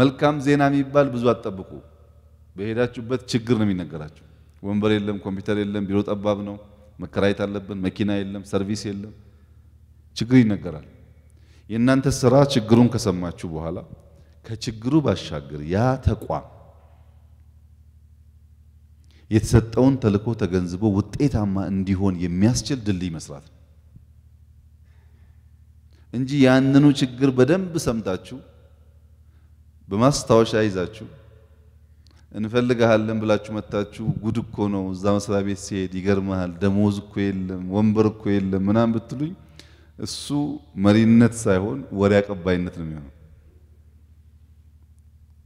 መልካም ዜና የሚባል ብዙ አትጠብቁ። በሄዳችሁበት ችግር ነው የሚነገራችሁ። ወንበር የለም፣ ኮምፒውተር የለም፣ ቢሮ ጠባብ ነው፣ መከራየት አለብን፣ መኪና የለም፣ ሰርቪስ የለም፣ ችግር ይነገራል። የእናንተ ስራ ችግሩን ከሰማችሁ በኋላ ከችግሩ ባሻገር ያ ተቋም የተሰጠውን ተልዕኮ ተገንዝቦ ውጤታማ እንዲሆን የሚያስችል ድልድይ መስራት ነው እንጂ ያንኑ ችግር በደንብ ሰምታችሁ በማስታወሻ ይዛችሁ እንፈልግሃለን ብላችሁ መታችሁ ጉድ እኮ ነው እዛ መስሪያ ቤት ሲሄድ ይገርመሃል፣ ደሞዝ እኮ የለም፣ ወንበር እኮ የለም ምናምን ብትሉኝ እሱ መሪነት ሳይሆን ወሬ አቀባይነት ነው የሚሆነው።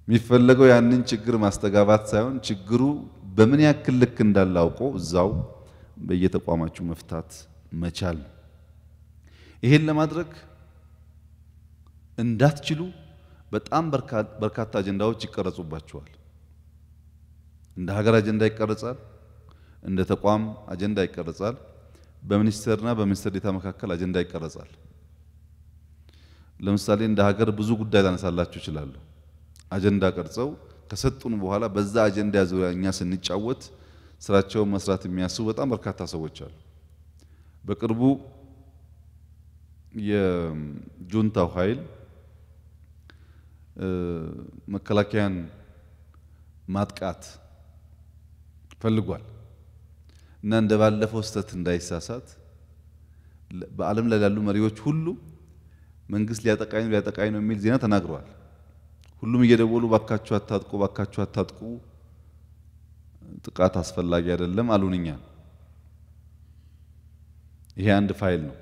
የሚፈለገው ያንን ችግር ማስተጋባት ሳይሆን ችግሩ በምን ያክል ልክ እንዳላውቆ እዛው በየተቋማችሁ መፍታት መቻል። ይሄን ለማድረግ እንዳትችሉ በጣም በርካታ አጀንዳዎች ይቀረጹባቸዋል። እንደ ሀገር አጀንዳ ይቀረጻል። እንደ ተቋም አጀንዳ ይቀረጻል። በሚኒስቴርና በሚኒስትር ዴታ መካከል አጀንዳ ይቀረጻል። ለምሳሌ እንደ ሀገር ብዙ ጉዳይ ላነሳላችሁ ይችላሉ። አጀንዳ ቀርጸው ከሰጡን በኋላ በዛ አጀንዳ ዙሪያ እኛ ስንጫወት ስራቸውን መስራት የሚያስቡ በጣም በርካታ ሰዎች አሉ። በቅርቡ የጁንታው ኃይል መከላከያን ማጥቃት ፈልጓል እና እንደ ባለፈው ስህተት እንዳይሳሳት በዓለም ላይ ላሉ መሪዎች ሁሉ መንግስት ሊያጠቃኝ ነው ሊያጠቃኝ ነው የሚል ዜና ተናግረዋል። ሁሉም እየደወሉ ባካችሁ አታጥቁ፣ ባካችሁ አታጥቁ፣ ጥቃት አስፈላጊ አይደለም አሉንኛ እኛን። ይሄ አንድ ፋይል ነው።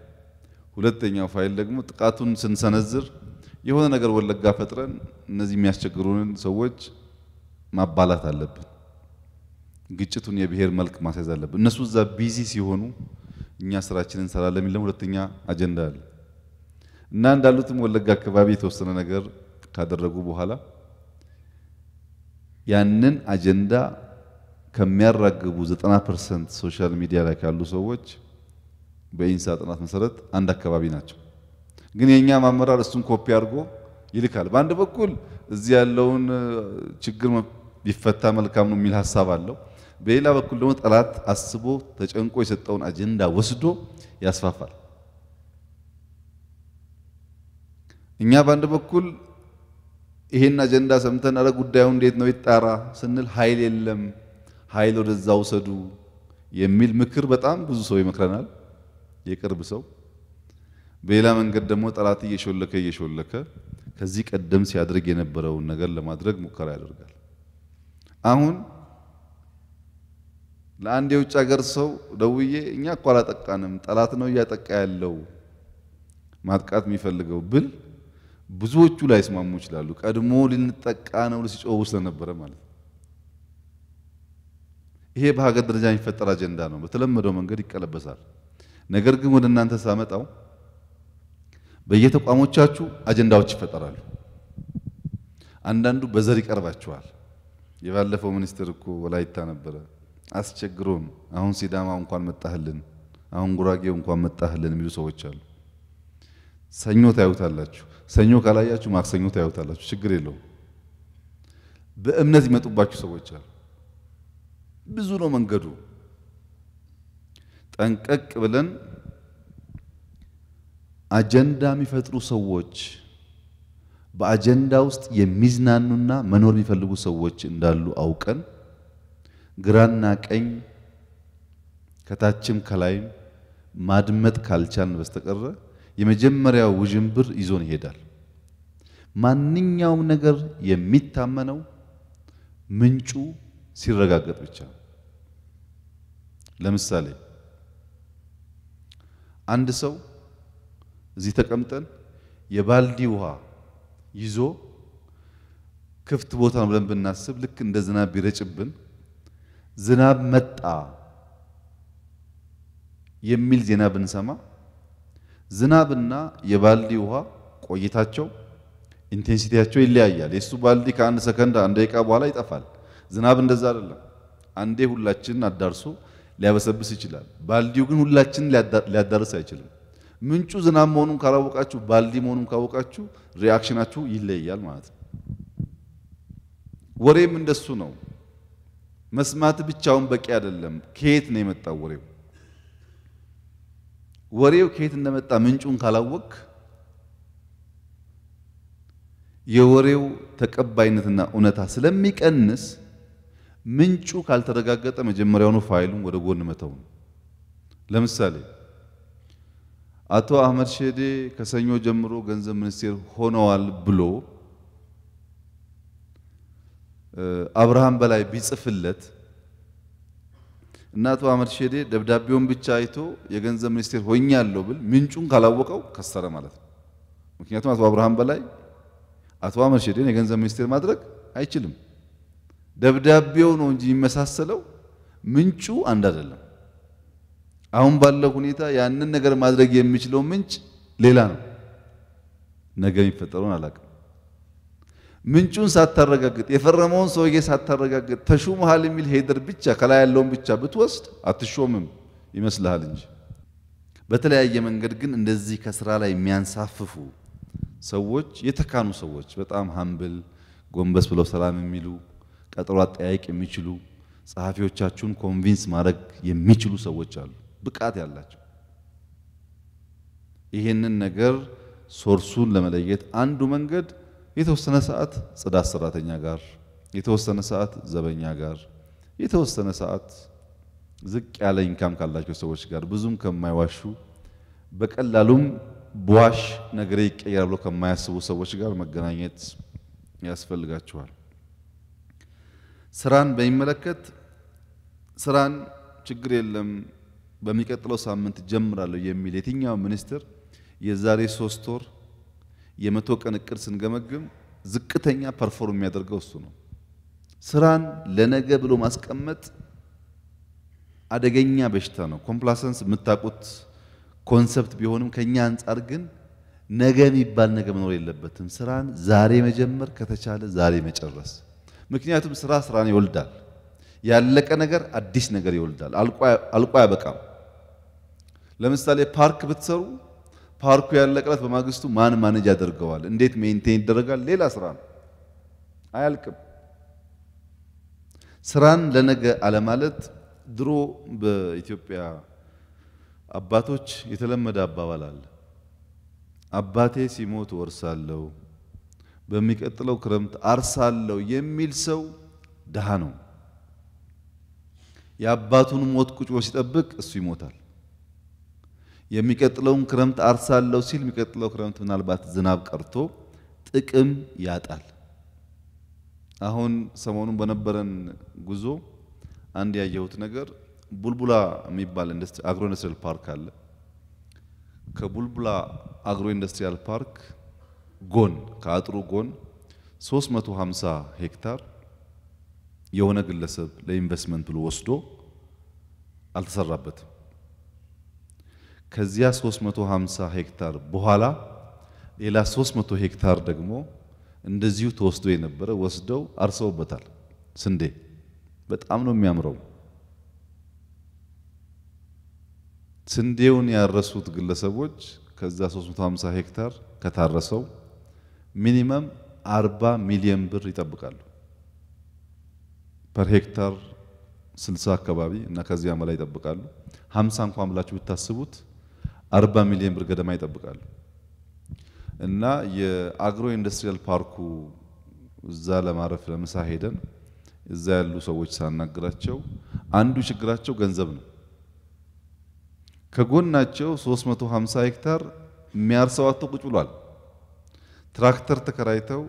ሁለተኛው ፋይል ደግሞ ጥቃቱን ስንሰነዝር የሆነ ነገር ወለጋ ፈጥረን እነዚህ የሚያስቸግሩንን ሰዎች ማባላት አለብን። ግጭቱን የብሔር መልክ ማስያዝ አለብን። እነሱ እዛ ቢዚ ሲሆኑ እኛ ስራችንን እንሰራለን የሚል ሁለተኛ አጀንዳ አለ እና እንዳሉትም ወለጋ አካባቢ የተወሰነ ነገር ካደረጉ በኋላ ያንን አጀንዳ ከሚያራግቡ 90% ሶሻል ሚዲያ ላይ ካሉ ሰዎች በኢንሳ ጥናት መሰረት አንድ አካባቢ ናቸው። ግን የኛ አመራር እሱን ኮፒ አድርጎ ይልካል። በአንድ በኩል እዚህ ያለውን ችግር ቢፈታ መልካም ነው የሚል ሀሳብ አለው። በሌላ በኩል ደግሞ ጠላት አስቦ ተጨንቆ የሰጠውን አጀንዳ ወስዶ ያስፋፋል። እኛ በአንድ በኩል ይሄን አጀንዳ ሰምተን አረ ጉዳዩ እንዴት ነው ይጣራ ስንል ኃይል የለም፣ ኃይል ወደዛ ውሰዱ የሚል ምክር በጣም ብዙ ሰው ይመክረናል፣ የቅርብ ሰው በሌላ መንገድ ደግሞ ጠላት እየሾለከ እየሾለከ ከዚህ ቀደም ሲያደርግ የነበረውን ነገር ለማድረግ ሙከራ ያደርጋል። አሁን ለአንድ የውጭ ሀገር ሰው ደውዬ እኛ እኮ አላጠቃንም፣ ጠላት ነው እያጠቃ ያለው ማጥቃት የሚፈልገው ብል ብዙዎቹ ላይስማሙ ይችላሉ። ቀድሞ ልንጠቃ ነው ሲጮሁ ስለነበረ ማለት ነው። ይሄ በሀገር ደረጃ የሚፈጠር አጀንዳ ነው። በተለመደው መንገድ ይቀለበሳል። ነገር ግን ወደ እናንተ ሳመጣው በየተቋሞቻችሁ አጀንዳዎች ይፈጠራሉ። አንዳንዱ በዘር ይቀርባችኋል። የባለፈው ሚኒስትር እኮ ወላይታ ነበረ አስቸግሮን፣ አሁን ሲዳማ እንኳን መጣህልን፣ አሁን ጉራጌው እንኳን መጣህልን የሚሉ ሰዎች አሉ። ሰኞ ታዩታላችሁ። ሰኞ ካላያችሁ ማክሰኞ ታዩታላችሁ። ችግር የለውም። በእምነት ይመጡባችሁ ሰዎች አሉ። ብዙ ነው መንገዱ። ጠንቀቅ ብለን አጀንዳ የሚፈጥሩ ሰዎች በአጀንዳ ውስጥ የሚዝናኑና መኖር የሚፈልጉ ሰዎች እንዳሉ አውቀን ግራና ቀኝ ከታችም ከላይም ማድመጥ ካልቻልን በስተቀረ የመጀመሪያው ውዥንብር ይዞን ይሄዳል። ማንኛውም ነገር የሚታመነው ምንጩ ሲረጋገጥ ብቻ ነው። ለምሳሌ አንድ ሰው እዚህ ተቀምጠን የባልዲ ውሃ ይዞ ክፍት ቦታ ነው ብለን ብናስብ ልክ እንደ ዝናብ ቢረጭብን ዝናብ መጣ የሚል ዜና ብንሰማ ዝናብና የባልዲ ውሃ ቆይታቸው ኢንቴንሲቲያቸው ይለያያል። የእሱ ባልዲ ከአንድ ሰከንድ አንድ ደቂቃ በኋላ ይጠፋል። ዝናብ እንደዛ አይደለም። አንዴ ሁላችንን አዳርሶ ሊያበሰብስ ይችላል። ባልዲው ግን ሁላችንን ሊያዳርስ አይችልም። ምንጩ ዝናብ መሆኑን ካላወቃችሁ፣ ባልዲ መሆኑን ካወቃችሁ ሪያክሽናችሁ ይለያል ማለት ነው። ወሬም እንደሱ ነው። መስማት ብቻውን በቂ አይደለም። ከየት ነው የመጣው ወሬው? ወሬው ከየት እንደመጣ ምንጩን ካላወቅ የወሬው ተቀባይነትና እውነታ ስለሚቀንስ ምንጩ ካልተረጋገጠ መጀመሪያውኑ ፋይሉን ወደ ጎን መተው ነው። ለምሳሌ አቶ አህመድ ሼዴ ከሰኞ ጀምሮ ገንዘብ ሚኒስቴር ሆነዋል ብሎ አብርሃም በላይ ቢጽፍለት እና አቶ አህመድ ሼዴ ደብዳቤውን ብቻ አይቶ የገንዘብ ሚኒስቴር ሆኛለሁ ብል ምንጩን ካላወቀው ከሰረ ማለት ነው። ምክንያቱም አቶ አብርሃም በላይ አቶ አህመድ ሼዴን የገንዘብ ሚኒስቴር ማድረግ አይችልም። ደብዳቤው ነው እንጂ የሚመሳሰለው ምንጩ አንድ አይደለም። አሁን ባለው ሁኔታ ያንን ነገር ማድረግ የሚችለው ምንጭ ሌላ ነው። ነገ የሚፈጠረውን አላውቅም። ምንጩን ሳታረጋግጥ የፈረመውን ሰውዬ ሳታረጋግጥ ተሹመሃል የሚል ሄደር ብቻ ከላይ ያለውን ብቻ ብትወስድ አትሾምም ይመስልሃል እንጂ። በተለያየ መንገድ ግን እንደዚህ ከስራ ላይ የሚያንሳፍፉ ሰዎች፣ የተካኑ ሰዎች፣ በጣም ሀምብል ጎንበስ ብለው ሰላም የሚሉ ቀጠሮ አጠያየቅ የሚችሉ ጸሐፊዎቻችሁን ኮንቪንስ ማድረግ የሚችሉ ሰዎች አሉ። ብቃት ያላቸው ይህንን ነገር ሶርሱን ለመለየት አንዱ መንገድ የተወሰነ ሰዓት ጽዳት ሰራተኛ ጋር፣ የተወሰነ ሰዓት ዘበኛ ጋር፣ የተወሰነ ሰዓት ዝቅ ያለ ኢንካም ካላቸው ሰዎች ጋር ብዙም ከማይዋሹ በቀላሉም ቧሽ ነገሬ ይቀየር ብሎ ከማያስቡ ሰዎች ጋር መገናኘት ያስፈልጋችኋል። ስራን በሚመለከት ስራን ችግር የለም በሚቀጥለው ሳምንት ጀምራለሁ የሚል የትኛው ሚኒስትር የዛሬ ሶስት ወር የመቶ ቀን እቅድ ስንገመግም ዝቅተኛ ፐርፎርም የሚያደርገው እሱ ነው። ስራን ለነገ ብሎ ማስቀመጥ አደገኛ በሽታ ነው። ኮምፕላሰንስ የምታውቁት ኮንሰፕት ቢሆንም ከኛ አንጻር ግን ነገ የሚባል ነገ መኖር የለበትም። ስራን ዛሬ መጀመር ከተቻለ ዛሬ መጨረስ። ምክንያቱም ስራ ስራን ይወልዳል። ያለቀ ነገር አዲስ ነገር ይወልዳል። አልቆ አያበቃም። ለምሳሌ ፓርክ ብትሰሩ ፓርኩ ያለቀለት በማግስቱ ማን ማኔጅ ያደርገዋል? እንዴት ሜንቴን ይደረጋል? ሌላ ስራ ነው፣ አያልቅም። ስራን ለነገ አለማለት ድሮ በኢትዮጵያ አባቶች የተለመደ አባባል አለ። አባቴ ሲሞት ወርሳለሁ፣ በሚቀጥለው ክረምት አርሳለሁ የሚል ሰው ድሃ ነው። የአባቱን ሞት ቁጭ ብሎ ሲጠብቅ እሱ ይሞታል። የሚቀጥለውን ክረምት አርሳለሁ ሲል የሚቀጥለው ክረምት ምናልባት ዝናብ ቀርቶ ጥቅም ያጣል። አሁን ሰሞኑን በነበረን ጉዞ አንድ ያየሁት ነገር ቡልቡላ የሚባል አግሮ ኢንዱስትሪያል ፓርክ አለ። ከቡልቡላ አግሮ ኢንዱስትሪያል ፓርክ ጎን ከአጥሩ ጎን 350 ሄክታር የሆነ ግለሰብ ለኢንቨስትመንት ብሎ ወስዶ አልተሰራበትም። ከዚያ 350 ሄክታር በኋላ ሌላ 300 ሄክታር ደግሞ እንደዚሁ ተወስዶ የነበረ ወስደው አርሰውበታል። ስንዴ በጣም ነው የሚያምረው። ስንዴውን ያረሱት ግለሰቦች ከዛ 350 ሄክታር ከታረሰው ሚኒመም 40 ሚሊዮን ብር ይጠብቃሉ። ፐር ሄክታር 60 አካባቢ እና ከዚያ በላይ ይጠብቃሉ። 50 እንኳን ብላችሁ ብታስቡት 40 ሚሊዮን ብር ገደማ ይጠብቃሉ። እና የአግሮ ኢንዱስትሪያል ፓርኩ እዛ ለማረፍ ለምሳ ሄደን እዛ ያሉ ሰዎች ሳናግራቸው አንዱ ችግራቸው ገንዘብ ነው። ከጎናቸው 350 ሄክታር የሚያርሰው ቁጭ ብሏል። ትራክተር ተከራይተው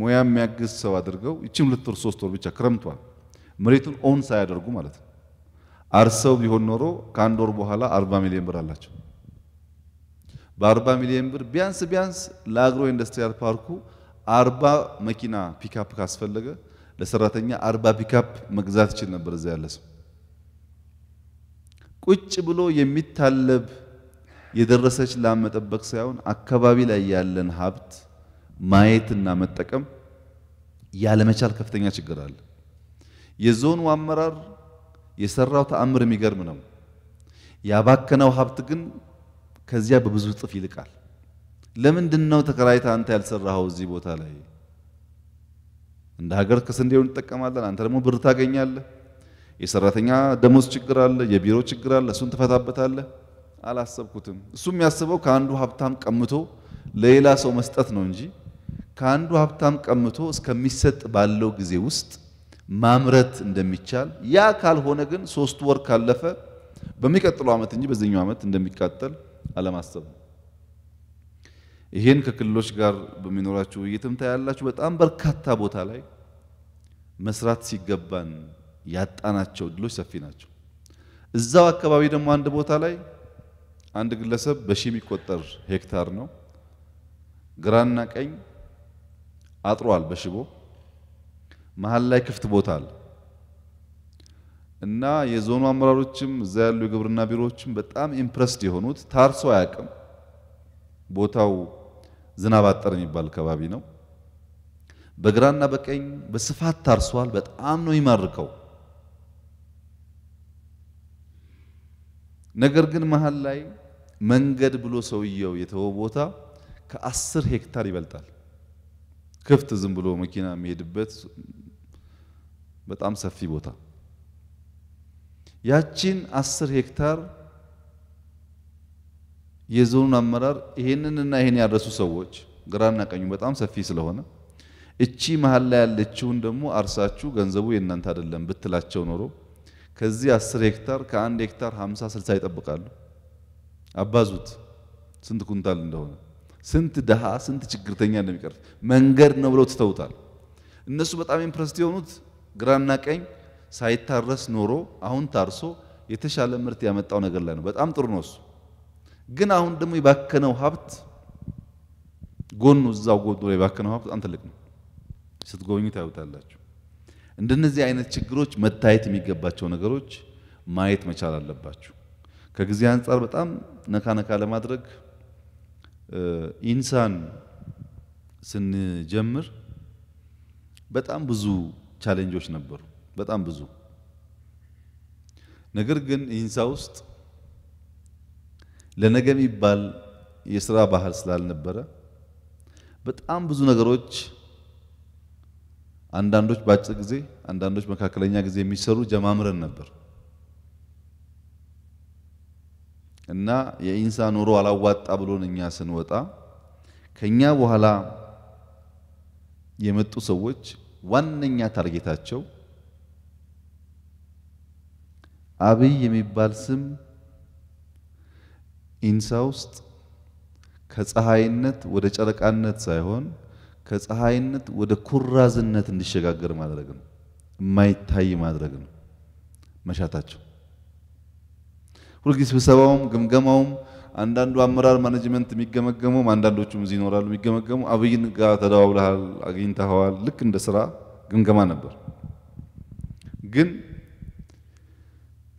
ሙያ የሚያግዝ ሰው አድርገው ይችም ሁለት ወር ሶስት ወር ብቻ ክረምቷል። መሬቱን ኦን ሳያደርጉ ማለት ነው። አርሰው ቢሆን ኖሮ ከአንድ ወር በኋላ 40 ሚሊዮን ብር አላቸው። በአርባ ሚሊዮን ብር ቢያንስ ቢያንስ ለአግሮ ኢንዱስትሪያል ፓርኩ አርባ መኪና ፒካፕ ካስፈለገ ለሰራተኛ አርባ ፒካፕ መግዛት ይችል ነበር። እዚያ ያለ ሰው ቁጭ ብሎ የሚታለብ የደረሰች ላም መጠበቅ ሳይሆን አካባቢ ላይ ያለን ሀብት ማየትና መጠቀም ያለመቻል ከፍተኛ ችግር አለ። የዞኑ አመራር የሰራው ተአምር የሚገርም ነው። ያባከነው ሀብት ግን ከዚያ በብዙ እጥፍ ይልቃል። ለምንድን ነው ተከራይታ አንተ ያልሰራኸው እዚህ ቦታ ላይ? እንደ ሀገር ከስንዴው እንጠቀማለን፣ አንተ ደግሞ ብር ታገኛለህ። የሰራተኛ ደሞዝ ችግር አለ፣ የቢሮ ችግር አለ፣ እሱን ትፈታበታለህ። አላሰብኩትም። እሱ የሚያስበው ከአንዱ ሀብታም ቀምቶ ለሌላ ሰው መስጠት ነው እንጂ ከአንዱ ሀብታም ቀምቶ እስከሚሰጥ ባለው ጊዜ ውስጥ ማምረት እንደሚቻል ያ ካልሆነ ግን ሶስት ወር ካለፈ በሚቀጥለው ዓመት እንጂ በዚህኛው ዓመት እንደሚቃጠል አለማሰብ ነው። ይህን ከክልሎች ጋር በሚኖራችሁ ውይይትም ታያላችሁ። በጣም በርካታ ቦታ ላይ መስራት ሲገባን ያጣናቸው ድሎች ሰፊ ናቸው። እዛው አካባቢ ደግሞ አንድ ቦታ ላይ አንድ ግለሰብ በሺ የሚቆጠር ሄክታር ነው ግራና ቀኝ አጥሯል በሽቦ መሀል ላይ ክፍት ቦታ አለ። እና የዞኑ አመራሮችም እዛ ያሉ የግብርና ቢሮዎችም በጣም ኢምፕረስድ የሆኑት ታርሶ አያውቅም። ቦታው ዝናብ አጠር የሚባል አካባቢ ነው። በግራና በቀኝ በስፋት ታርሷል። በጣም ነው ይማርከው። ነገር ግን መሀል ላይ መንገድ ብሎ ሰውየው የተወው ቦታ ከአስር ሄክታር ይበልጣል። ክፍት ዝም ብሎ መኪና የሚሄድበት በጣም ሰፊ ቦታ ያቺን አስር ሄክታር የዞኑን አመራር ይሄንንና ይሄን ያረሱ ሰዎች ግራና ቀኙ በጣም ሰፊ ስለሆነ እቺ መሀል ላይ ያለችውን ደግሞ አርሳችሁ ገንዘቡ የእናንተ አይደለም ብትላቸው ኖሮ ከዚህ አስር ሄክታር ከአንድ ሄክታር ሃምሳ ስልሳ ይጠብቃሉ። አባዙት ስንት ኩንታል እንደሆነ ስንት ድሃ ስንት ችግርተኛ እንደሚቀርፍ መንገድ ነው ብለው ትተውታል። እነሱ በጣም ኢምፕረስት የሆኑት ግራና ቀኝ ሳይታረስ ኖሮ አሁን ታርሶ የተሻለ ምርት ያመጣው ነገር ላይ ነው። በጣም ጥሩ ነው እሱ። ግን አሁን ደግሞ የባከነው ሀብት ጎኑ እዛው ጎኑ ላይ የባከነው ሀብት በጣም ትልቅ ነው። ስትጎበኙ ታዩታላችሁ። እንደነዚህ አይነት ችግሮች መታየት የሚገባቸው ነገሮች ማየት መቻል አለባችሁ። ከጊዜ አንጻር በጣም ነካ ነካ ለማድረግ ኢንሳን ስንጀምር በጣም ብዙ ቻሌንጆች ነበሩ። በጣም ብዙ። ነገር ግን ኢንሳ ውስጥ ለነገ የሚባል የስራ ባህል ስላልነበረ በጣም ብዙ ነገሮች አንዳንዶች በአጭር ጊዜ፣ አንዳንዶች መካከለኛ ጊዜ የሚሰሩ ጀማምረን ነበር እና የኢንሳ ኑሮ አላዋጣ ብሎን እኛ ስንወጣ ከኛ በኋላ የመጡ ሰዎች ዋነኛ ታርጌታቸው አብይ የሚባል ስም ኢንሳ ውስጥ ከፀሐይነት ወደ ጨረቃነት ሳይሆን ከፀሐይነት ወደ ኩራዝነት እንዲሸጋገር ማድረግ ነው። የማይታይ ማድረግ ነው መሻታቸው። ሁልጊዜ ስብሰባውም ግምገማውም አንዳንዱ አመራር ማኔጅመንት የሚገመገመውም አንዳንዶቹም እዚህ ይኖራሉ የሚገመገሙ አብይን ጋር ተደዋውለሃል፣ አግኝተኸዋል፣ ልክ እንደ ስራ ግምገማ ነበር ግን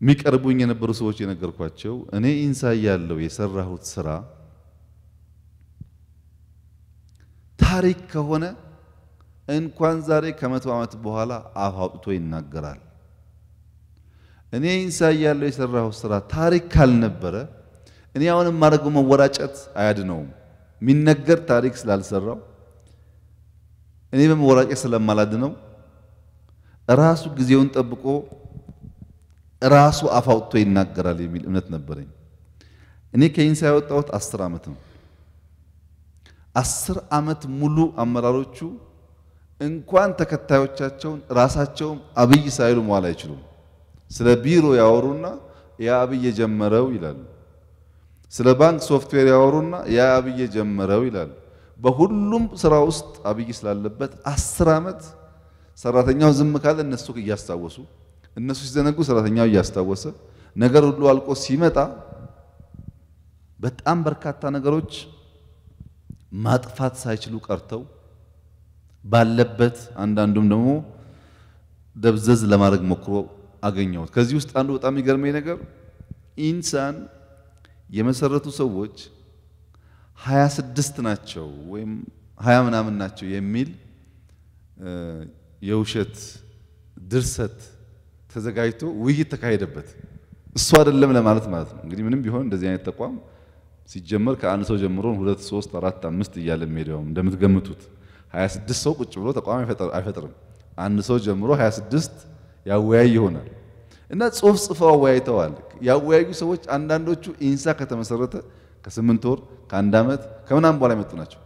የሚቀርቡኝ የነበሩ ሰዎች የነገርኳቸው እኔ ኢንሳ ያለው የሰራሁት ስራ ታሪክ ከሆነ እንኳን ዛሬ ከመቶ ዓመት በኋላ አፍ አውጥቶ ይናገራል። እኔ ኢንሳ ያለው የሰራሁት ስራ ታሪክ ካልነበረ እኔ አሁንም ማድረገው መወራጨት አያድነውም። የሚነገር ታሪክ ስላልሰራው እኔ በመወራጨት ስለማላድነው ራሱ ጊዜውን ጠብቆ ራሱ አፋውጥቶ ይናገራል የሚል እምነት ነበረኝ። እኔ ከኢንሳ ያወጣሁት አስር ዓመት ነው። አስር ዓመት ሙሉ አመራሮቹ እንኳን ተከታዮቻቸውን ራሳቸውም አብይ ሳይሉ መዋል አይችሉም። ስለ ቢሮ ያወሩና ያ አብይ የጀመረው ይላሉ። ስለ ባንክ ሶፍትዌር ያወሩና ያ አብይ የጀመረው ይላሉ። በሁሉም ስራ ውስጥ አብይ ስላለበት አስር ዓመት ሰራተኛው ዝም ካለ እነሱ እያስታወሱ እነሱ ሲዘነጉ ሰራተኛው እያስታወሰ ነገር ሁሉ አልቆ ሲመጣ በጣም በርካታ ነገሮች ማጥፋት ሳይችሉ ቀርተው ባለበት አንዳንዱም ደግሞ ደብዘዝ ለማድረግ ሞክሮ አገኘሁት። ከዚህ ውስጥ አንዱ በጣም የሚገርመኝ ነገር ኢንሳን የመሰረቱ ሰዎች ሀያ ስድስት ናቸው ወይም ሀያ ምናምን ናቸው የሚል የውሸት ድርሰት ተዘጋጅቶ ውይይት ተካሄደበት። እሱ አይደለም ለማለት ማለት ነው። እንግዲህ ምንም ቢሆን እንደዚህ አይነት ተቋም ሲጀመር ከአንድ ሰው ጀምሮ ሁለት፣ ሶስት፣ አራት፣ አምስት እያለ የሚሄደው እንደምትገምቱት 26 ሰው ቁጭ ብሎ ተቋም አይፈጥርም። አንድ ሰው ጀምሮ 26 ያወያይ ይሆናል እና ጽሁፍ ጽፈው አወያይተዋል። ያወያዩ ሰዎች አንዳንዶቹ ኢንሳ ከተመሰረተ ከስምንት ወር ከአንድ ዓመት ከምናምን በኋላ የመጡ ናቸው።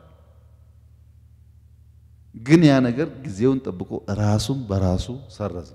ግን ያ ነገር ጊዜውን ጠብቆ ራሱን በራሱ ሰረዘ።